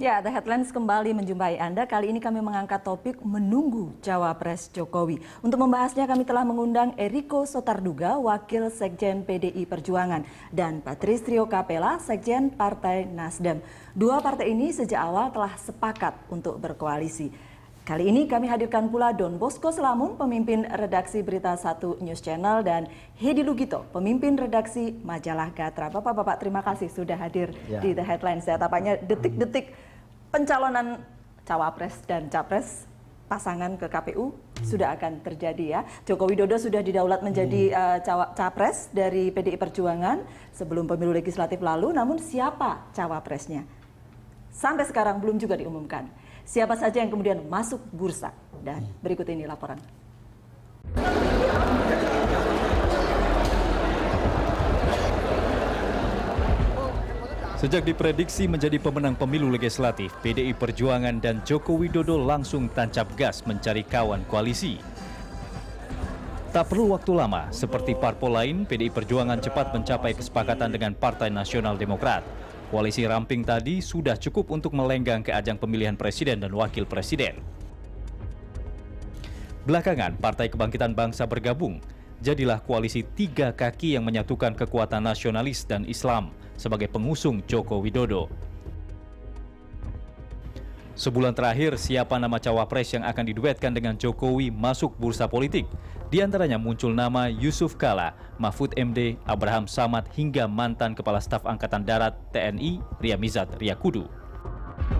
Ya, The Headlines kembali menjumpai Anda. Kali ini kami mengangkat topik menunggu cawapres Jokowi. Untuk membahasnya kami telah mengundang Eriko Sotarduga, Wakil Sekjen PDI Perjuangan, dan Trio Kapela, Sekjen Partai Nasdem. Dua partai ini sejak awal telah sepakat untuk berkoalisi. Kali ini kami hadirkan pula Don Bosco Selamun, pemimpin redaksi Berita Satu News Channel, dan Hedi Lugito, pemimpin redaksi Majalah Gatra. Bapak-bapak, terima kasih sudah hadir ya. di The Headlines. Ya, tapanya detik-detik pencalonan cawapres dan capres pasangan ke KPU sudah akan terjadi ya. Joko Widodo sudah didaulat menjadi hmm. uh, capres dari PDI Perjuangan sebelum pemilu legislatif lalu, namun siapa cawapresnya? Sampai sekarang belum juga diumumkan. Siapa saja yang kemudian masuk bursa? Dan hmm. berikut ini laporan. Sejak diprediksi menjadi pemenang pemilu legislatif, PDI Perjuangan dan Joko Widodo langsung tancap gas mencari kawan koalisi. Tak perlu waktu lama, seperti parpol lain, PDI Perjuangan cepat mencapai kesepakatan dengan Partai Nasional Demokrat. Koalisi ramping tadi sudah cukup untuk melenggang ke ajang pemilihan presiden dan wakil presiden. Belakangan, Partai Kebangkitan Bangsa bergabung, jadilah koalisi tiga kaki yang menyatukan kekuatan nasionalis dan Islam sebagai pengusung Joko Widodo. Sebulan terakhir, siapa nama cawapres yang akan diduetkan dengan Jokowi masuk bursa politik? Di antaranya muncul nama Yusuf Kala, Mahfud MD, Abraham Samad, hingga mantan Kepala Staf Angkatan Darat TNI, Ria Mizat Kudu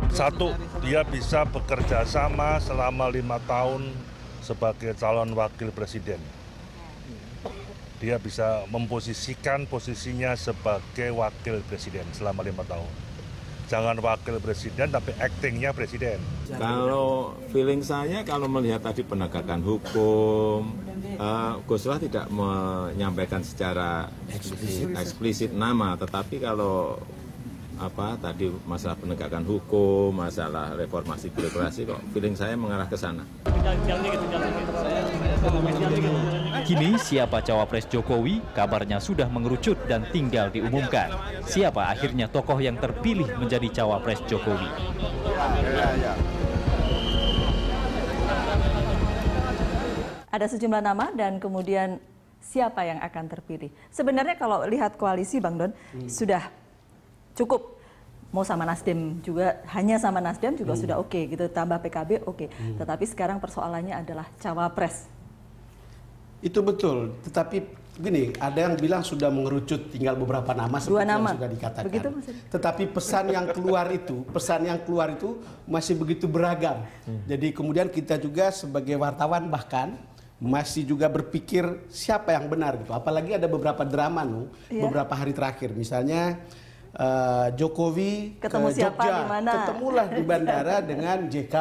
Satu, dia bisa bekerja sama selama lima tahun sebagai calon wakil presiden dia bisa memposisikan posisinya sebagai wakil presiden selama lima tahun. Jangan wakil presiden, tapi actingnya presiden. Kalau feeling saya, kalau melihat tadi penegakan hukum, uh, eh, Guslah tidak menyampaikan secara eksplisit, eksplisit nama, tetapi kalau apa tadi masalah penegakan hukum, masalah reformasi birokrasi kok feeling saya mengarah ke sana. Kini siapa cawapres Jokowi kabarnya sudah mengerucut dan tinggal diumumkan. Siapa akhirnya tokoh yang terpilih menjadi cawapres Jokowi? Ada sejumlah nama dan kemudian siapa yang akan terpilih. Sebenarnya kalau lihat koalisi Bang Don hmm. sudah cukup mau sama Nasdem juga hanya sama Nasdem juga hmm. sudah oke okay, gitu tambah PKB oke okay. hmm. tetapi sekarang persoalannya adalah cawapres itu betul tetapi gini ada yang bilang sudah mengerucut tinggal beberapa nama seperti Dua nama. yang sudah dikatakan begitu, tetapi pesan yang keluar itu pesan yang keluar itu masih begitu beragam hmm. jadi kemudian kita juga sebagai wartawan bahkan masih juga berpikir siapa yang benar gitu apalagi ada beberapa drama nu yeah. beberapa hari terakhir misalnya uh, Jokowi ketemu ke siapa, Jogja, dimana? ketemulah di bandara dengan JK.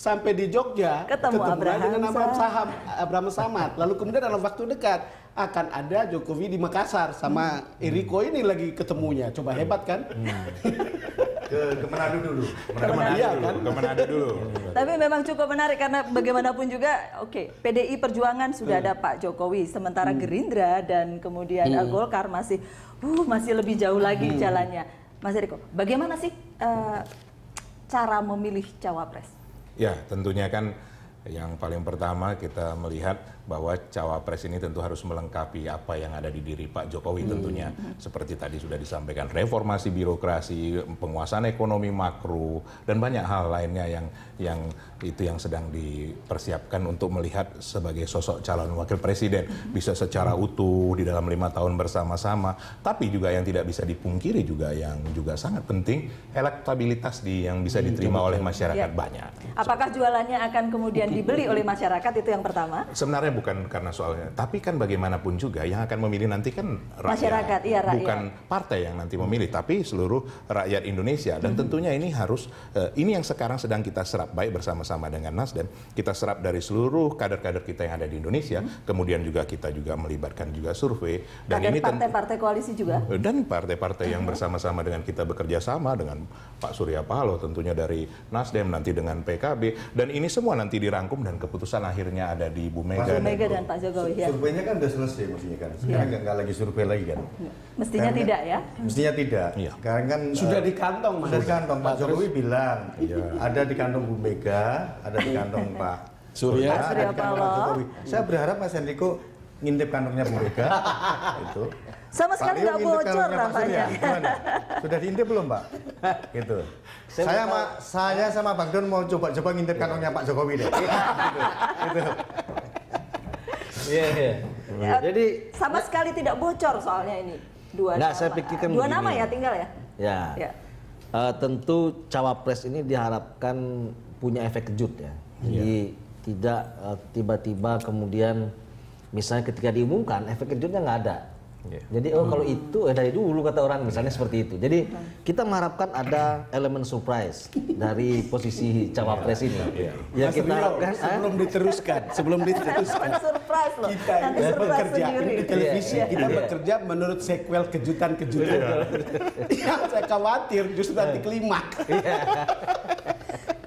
Sampai di Jogja, ketemu Abraham dengan Abraham Saham, Abraham Samad. Lalu kemudian dalam waktu dekat akan ada Jokowi di Makassar sama hmm. Eriko ini lagi ketemunya. Coba hmm. hebat kan? Hmm. ke, ke Manado dulu. Ke Manado, dulu. Iya kan? Ke Manado dulu. Tapi memang cukup menarik karena bagaimanapun juga oke, okay, PDI Perjuangan sudah hmm. ada Pak Jokowi, sementara hmm. Gerindra dan kemudian hmm. Eh, Golkar masih uh masih lebih jauh lagi hmm. jalannya. Mas Eriko, bagaimana sih uh, cara memilih cawapres? Ya, tentunya kan yang paling pertama kita melihat bahwa cawapres ini tentu harus melengkapi apa yang ada di diri Pak Jokowi iya. tentunya hmm. seperti tadi sudah disampaikan reformasi birokrasi, penguasaan ekonomi makro dan banyak hal lainnya yang yang itu yang sedang dipersiapkan untuk melihat sebagai sosok calon wakil presiden bisa secara utuh di dalam lima tahun bersama-sama. Tapi juga yang tidak bisa dipungkiri juga yang juga sangat penting elektabilitas di yang bisa iya, diterima oleh masyarakat ya. banyak. Apakah jualannya akan kemudian dibeli oleh masyarakat itu yang pertama? Sebenarnya bukan karena soalnya, tapi kan bagaimanapun juga yang akan memilih nanti kan rakyat, masyarakat, iya, rakyat. bukan partai yang nanti memilih, tapi seluruh rakyat Indonesia. Dan hmm. tentunya ini harus eh, ini yang sekarang sedang kita serap baik bersama-sama dengan Nasdem, kita serap dari seluruh kader-kader kita yang ada di Indonesia, hmm. kemudian juga kita juga melibatkan juga survei dan kader ini partai-partai koalisi juga eh, dan partai-partai yang hmm. bersama-sama dengan kita bekerja sama dengan Pak Surya Paloh tentunya dari Nasdem nanti dengan PKB dan ini semua nanti dirangkum dan keputusan akhirnya ada di Bu Mega Mega dan Pak Jokowi ya. Surveinya kan sudah selesai mestinya kan. Sekarang ya. lagi survei lagi kan. Mestinya Karena, tidak ya? Mestinya tidak. Ya. Sekarang kan sudah eh, di kantong. Sudah di kantong Pak Jokowi bilang ya. ada di kantong Bu Mega, ada di kantong Pak Surya, Pak Surya ada Pak Jokowi. Saya berharap Mas Hendriko ngintip kantongnya Bu Mega itu sama sekali nggak bocor rasanya sudah diintip belum Pak gitu saya, saya sama saya sama Bang Don mau coba-coba ngintip kantongnya Pak Jokowi deh gitu. gitu. Iya, iya. iya. Eh, Jadi sama nah- sekali tidak bocor soalnya ini. Dua nah, nama. saya pikirkan Dua nama ya tinggal ya. Ya. ya. Uh, tentu cawapres ini diharapkan punya efek kejut ya. Jadi ya. tidak eh, tiba-tiba uh, kemudian misalnya ketika diumumkan efek kejutnya nggak ada Yeah. Jadi oh kalau hmm. itu eh, dari dulu kata orang misalnya yeah. seperti itu. Jadi kita mengharapkan ada elemen surprise dari posisi iya. cawapres ini. Yeah. Ya kita harapkan ah. sebelum diteruskan, sebelum diteruskan. surprise loh. Kita Nanti bekerja sendiri. di televisi, yeah. Iya. kita yeah. bekerja menurut sequel kejutan-kejutan. Yeah. Yang saya khawatir justru nanti iya. klimak. Yeah.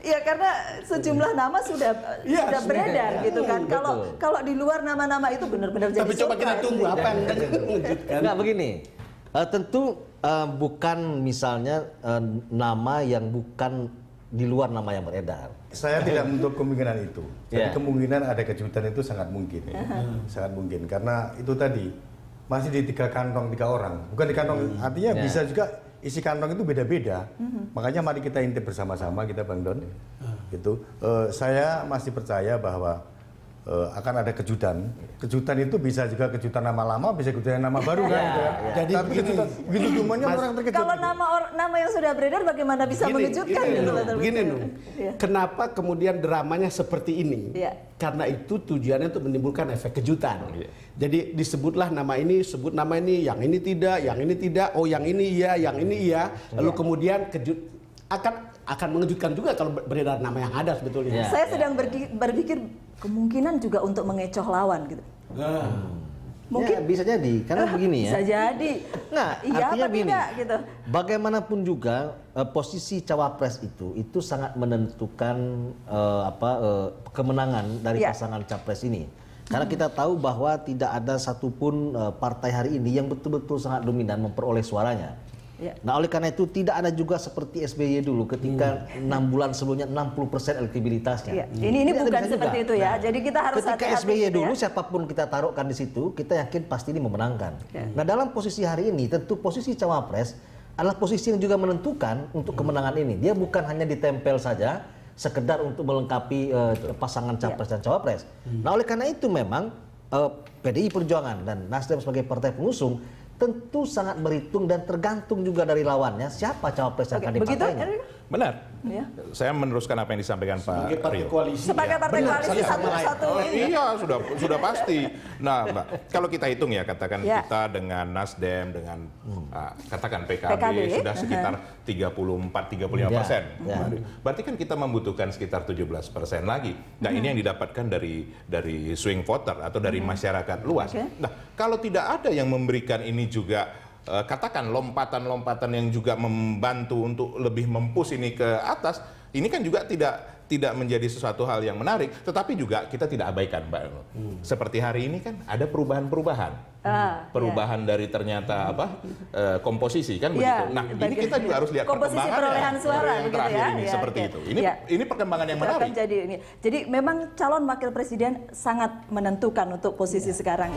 Iya karena sejumlah iya. nama sudah ya, sudah beredar iya, gitu kan. Kalau Betul. kalau di luar nama-nama itu benar-benar jadi Tapi coba kita tunggu apa yang mengejutkan. Iya, Enggak begini. Uh, tentu uh, bukan misalnya uh, nama yang bukan di luar nama yang beredar. Saya tidak menutup kemungkinan itu. Jadi yeah. kemungkinan ada kejutan itu sangat mungkin. Ya. huh Sangat mungkin karena itu tadi masih di tiga kantong tiga orang. Bukan di kantong hmm. artinya yeah. bisa juga isi kantong itu beda-beda. Mm-hmm. Makanya mari kita intip bersama-sama kita Bang Don. Mm. Gitu. Uh, saya masih percaya bahwa uh, akan ada kejutan. Kejutan itu bisa juga kejutan nama lama, bisa kejutan nama baru kan. Iya. Gitu ya, iya. Jadi Tapi begini, kejutan, begitu jumlahnya orang terkejut. Kalau nama or, nama yang sudah beredar bagaimana bisa gini, mengejutkan gini, gitu betul Gini iya. kenapa kemudian dramanya seperti ini? Ya. Karena itu tujuannya untuk menimbulkan efek kejutan. Ya. Jadi disebutlah nama ini, sebut nama ini, yang ini tidak, yang ini tidak, oh yang ini iya, yang ini iya. Lalu kemudian kejut akan akan mengejutkan juga kalau beredar nama yang ada sebetulnya. Yeah. Saya iya. sedang berpikir kemungkinan juga untuk mengecoh lawan gitu. Hmm. Mungkin ya, bisa jadi karena ah, begini ya. Bisa jadi. Nah, iya artinya begini. gitu. Bagaimanapun juga eh, posisi cawapres itu itu sangat menentukan eh, apa eh, kemenangan dari ya. pasangan capres ini. Karena hmm. kita tahu bahwa tidak ada satupun uh, partai hari ini yang betul-betul sangat dominan memperoleh suaranya. Ya. Nah oleh karena itu tidak ada juga seperti SBY dulu ketika hmm. enam hmm. bulan sebelumnya 60 persen elektibilitasnya. Ya. Hmm. Ini ini bukan seperti juga. itu ya. Nah, Jadi kita harus ketika hati -hati SBY gitu ya. dulu siapapun kita taruhkan di situ kita yakin pasti ini memenangkan. Ya. Nah dalam posisi hari ini tentu posisi cawapres adalah posisi yang juga menentukan untuk kemenangan ini. Dia bukan hanya ditempel saja sekedar untuk melengkapi uh, pasangan ya. capres ya. dan cawapres. Hmm. Nah oleh karena itu memang uh, eh, PDI Perjuangan dan Nasdem sebagai partai pengusung tentu sangat berhitung dan tergantung juga dari lawannya siapa cawapres yang akan dipakainya. Benar. Ya. Saya meneruskan apa yang disampaikan Sebagai Pak Rio. Koalisi, Sebagai iya, partai ya. koalisi satu satu. Oh, ini. iya, sudah sudah pasti. Nah, Mbak, kalau kita hitung ya, katakan ya. kita dengan Nasdem, dengan hmm. uh, katakan PKB, PKB sudah sekitar uh-huh. 34 35 persen. Ya. Ya. Berarti kan kita membutuhkan sekitar 17 persen lagi. Nah, hmm. ini yang didapatkan dari dari swing voter atau dari hmm. masyarakat luas. Okay. Nah, kalau tidak ada yang memberikan ini juga Eh, katakan lompatan-lompatan yang juga membantu untuk lebih mempus ini ke atas, ini kan juga tidak tidak menjadi sesuatu hal yang menarik, tetapi juga kita tidak abaikan, Mbak. Hmm. Seperti hari ini kan ada perubahan-perubahan. Ah, iya. perubahan yeah. dari ternyata apa uh, komposisi kan iya, begitu. Nah ini kita juga harus lihat komposisi perkembangan perolehan suara yang ya, ini yeah, seperti itu. Ini ya. ini perkembangan yang menarik. Jadi ini, jadi memang calon wakil presiden sangat menentukan untuk posisi yeah. sekarang.